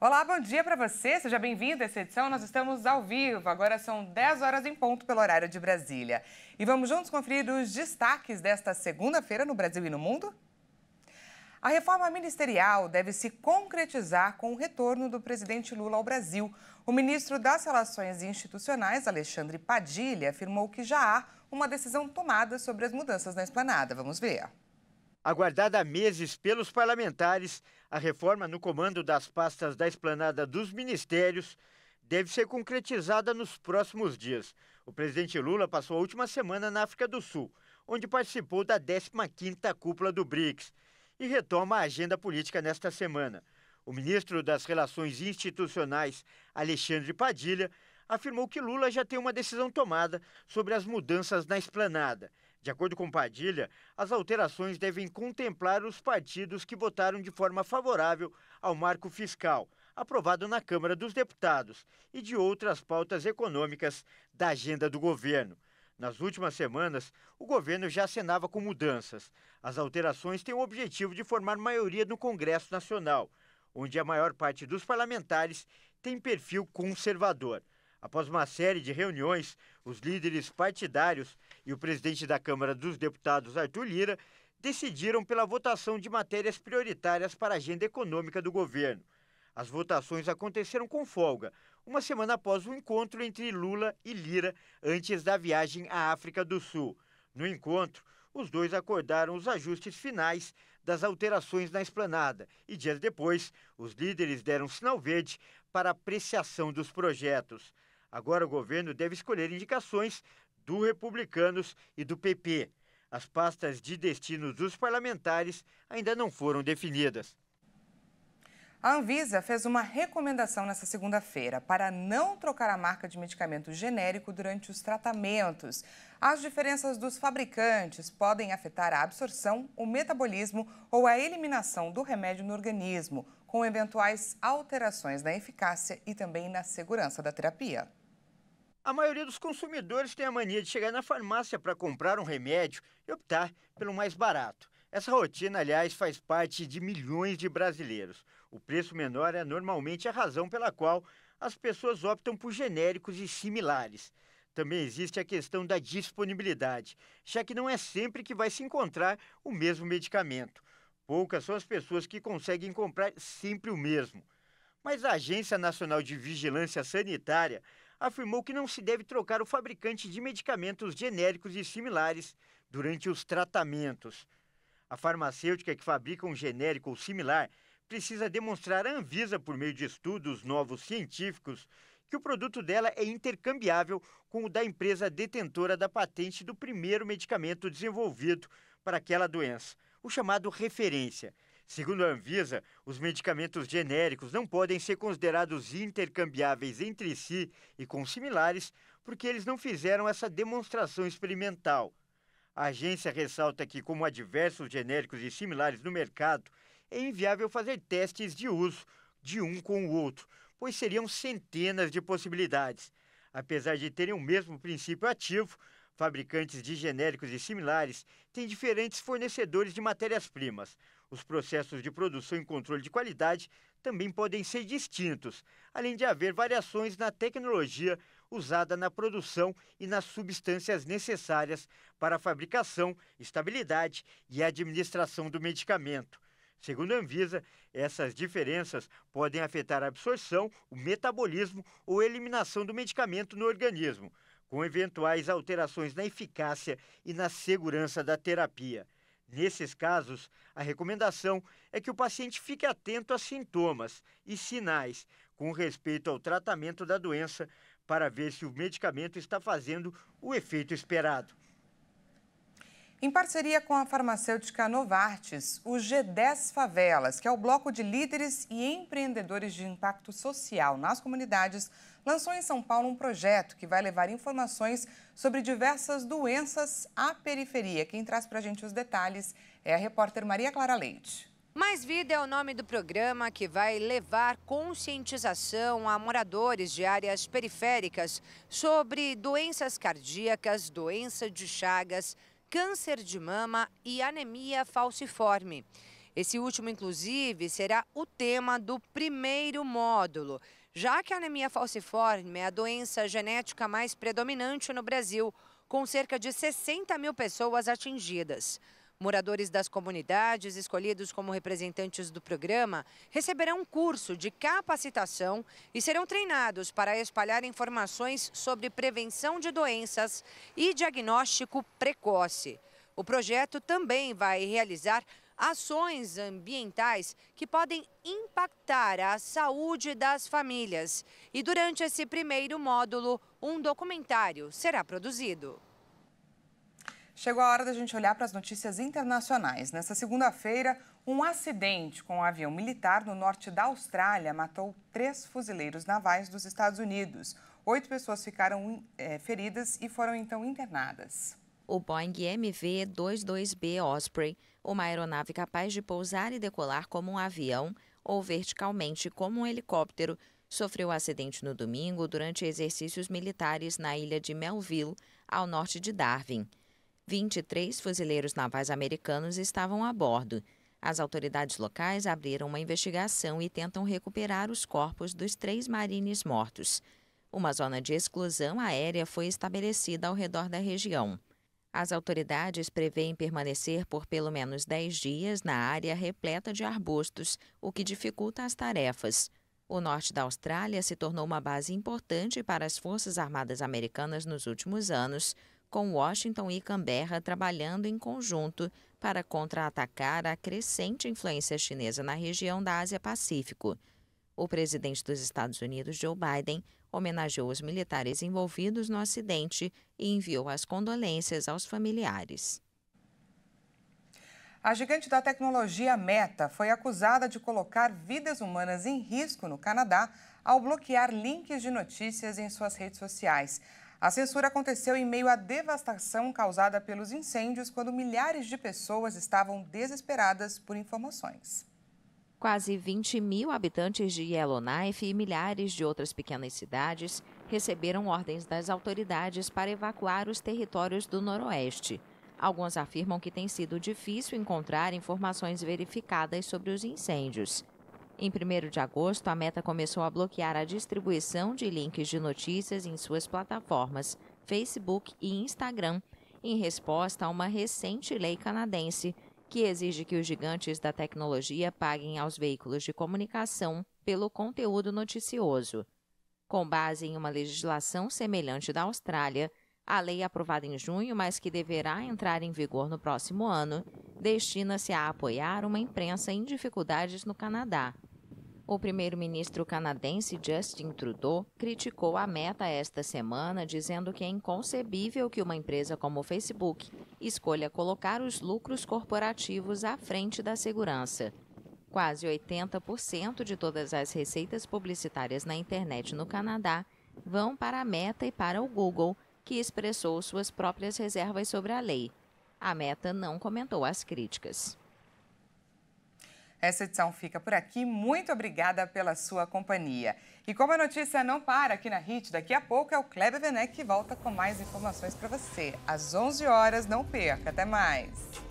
Olá, bom dia para você. Seja bem-vindo a essa edição. Nós estamos ao vivo. Agora são 10 horas em ponto pelo horário de Brasília. E vamos juntos conferir os destaques desta segunda-feira no Brasil e no mundo? A reforma ministerial deve se concretizar com o retorno do presidente Lula ao Brasil. O ministro das Relações Institucionais, Alexandre Padilha, afirmou que já há uma decisão tomada sobre as mudanças na esplanada. Vamos ver. Aguardada há meses pelos parlamentares, a reforma no comando das pastas da esplanada dos ministérios deve ser concretizada nos próximos dias. O presidente Lula passou a última semana na África do Sul, onde participou da 15ª cúpula do BRICS e retoma a agenda política nesta semana. O ministro das Relações Institucionais, Alexandre Padilha, afirmou que Lula já tem uma decisão tomada sobre as mudanças na esplanada. De acordo com Padilha, as alterações devem contemplar os partidos que votaram de forma favorável ao marco fiscal, aprovado na Câmara dos Deputados, e de outras pautas econômicas da agenda do governo. Nas últimas semanas, o governo já acenava com mudanças. As alterações têm o objetivo de formar maioria no Congresso Nacional, onde a maior parte dos parlamentares tem perfil conservador. Após uma série de reuniões, os líderes partidários e o presidente da Câmara dos Deputados, Arthur Lira, decidiram pela votação de matérias prioritárias para a agenda econômica do governo. As votações aconteceram com folga, uma semana após o encontro entre Lula e Lira, antes da viagem à África do Sul. No encontro, os dois acordaram os ajustes finais das alterações na esplanada e, dias depois, os líderes deram sinal verde para apreciação dos projetos. Agora o governo deve escolher indicações do Republicanos e do PP. As pastas de destino dos parlamentares ainda não foram definidas. A Anvisa fez uma recomendação nesta segunda-feira para não trocar a marca de medicamento genérico durante os tratamentos. As diferenças dos fabricantes podem afetar a absorção, o metabolismo ou a eliminação do remédio no organismo, com eventuais alterações na eficácia e também na segurança da terapia. A maioria dos consumidores tem a mania de chegar na farmácia para comprar um remédio e optar pelo mais barato. Essa rotina, aliás, faz parte de milhões de brasileiros. O preço menor é normalmente a razão pela qual as pessoas optam por genéricos e similares. Também existe a questão da disponibilidade, já que não é sempre que vai se encontrar o mesmo medicamento. Poucas são as pessoas que conseguem comprar sempre o mesmo. Mas a Agência Nacional de Vigilância Sanitária afirmou que não se deve trocar o fabricante de medicamentos genéricos e similares durante os tratamentos. A farmacêutica que fabrica um genérico ou similar precisa demonstrar à Anvisa, por meio de estudos novos científicos, que o produto dela é intercambiável com o da empresa detentora da patente do primeiro medicamento desenvolvido para aquela doença, o chamado referência. Segundo a Anvisa, os medicamentos genéricos não podem ser considerados intercambiáveis entre si e com similares, porque eles não fizeram essa demonstração experimental. A agência ressalta que, como há diversos genéricos e similares no mercado, é inviável fazer testes de uso de um com o outro, pois seriam centenas de possibilidades. Apesar de terem o mesmo princípio ativo, fabricantes de genéricos e similares têm diferentes fornecedores de matérias-primas. Os processos de produção e controle de qualidade também podem ser distintos, além de haver variações na tecnologia usada na produção e nas substâncias necessárias para a fabricação, estabilidade e administração do medicamento. Segundo a Anvisa, essas diferenças podem afetar a absorção, o metabolismo ou eliminação do medicamento no organismo, com eventuais alterações na eficácia e na segurança da terapia. Nesses casos, a recomendação é que o paciente fique atento a sintomas e sinais com respeito ao tratamento da doença para ver se o medicamento está fazendo o efeito esperado. Em parceria com a farmacêutica Novartis, o G10 Favelas, que é o bloco de líderes e empreendedores de impacto social nas comunidades, lançou em São Paulo um projeto que vai levar informações sobre diversas doenças à periferia. Quem traz para a gente os detalhes é a repórter Maria Clara Leite. Mais Vida é o nome do programa que vai levar conscientização a moradores de áreas periféricas sobre doenças cardíacas, doença de chagas, câncer de mama e anemia falciforme. Esse último, inclusive, será o tema do primeiro módulo, já que a anemia falciforme é a doença genética mais predominante no Brasil, com cerca de 60 mil pessoas atingidas. Moradores das comunidades escolhidos como representantes do programa receberão um curso de capacitação e serão treinados para espalhar informações sobre prevenção de doenças e diagnóstico precoce. O projeto também vai realizar ações ambientais que podem impactar a saúde das famílias. E durante esse primeiro módulo, um documentário será produzido. Chegou a hora da gente olhar para as notícias internacionais. Nessa segunda-feira, um acidente com um avião militar no norte da Austrália matou três fuzileiros navais dos Estados Unidos. Oito pessoas ficaram é, feridas e foram então internadas. O Boeing MV-22B Osprey, uma aeronave capaz de pousar e decolar como um avião ou verticalmente como um helicóptero, sofreu um acidente no domingo durante exercícios militares na ilha de Melville, ao norte de Darwin. 23 fuzileiros navais americanos estavam a bordo. As autoridades locais abriram uma investigação e tentam recuperar os corpos dos três marines mortos. Uma zona de exclusão aérea foi estabelecida ao redor da região. As autoridades prevêem permanecer por pelo menos 10 dias na área repleta de arbustos, o que dificulta as tarefas. O norte da Austrália se tornou uma base importante para as Forças Armadas Americanas nos últimos anos, com Washington e Canberra trabalhando em conjunto para contra-atacar a crescente influência chinesa na região da Ásia-Pacífico. O presidente dos Estados Unidos, Joe Biden, homenageou os militares envolvidos no acidente e enviou as condolências aos familiares. A gigante da tecnologia Meta foi acusada de colocar vidas humanas em risco no Canadá ao bloquear links de notícias em suas redes sociais. A censura aconteceu em meio à devastação causada pelos incêndios, quando milhares de pessoas estavam desesperadas por informações. Quase 20 mil habitantes de Yellowknife e milhares de outras pequenas cidades receberam ordens das autoridades para evacuar os territórios do Noroeste. Alguns afirmam que tem sido difícil encontrar informações verificadas sobre os incêndios. Em 1 de agosto, a Meta começou a bloquear a distribuição de links de notícias em suas plataformas Facebook e Instagram, em resposta a uma recente lei canadense que exige que os gigantes da tecnologia paguem aos veículos de comunicação pelo conteúdo noticioso. Com base em uma legislação semelhante da Austrália, a lei aprovada em junho, mas que deverá entrar em vigor no próximo ano, destina-se a apoiar uma imprensa em dificuldades no Canadá, o primeiro-ministro canadense Justin Trudeau criticou a meta esta semana, dizendo que é inconcebível que uma empresa como o Facebook escolha colocar os lucros corporativos à frente da segurança. Quase 80% de todas as receitas publicitárias na internet no Canadá vão para a Meta e para o Google, que expressou suas próprias reservas sobre a lei. A Meta não comentou as críticas. Essa edição fica por aqui. Muito obrigada pela sua companhia. E como a notícia não para aqui na HIT, daqui a pouco é o Kleber Venec que volta com mais informações para você. Às 11 horas, não perca. Até mais.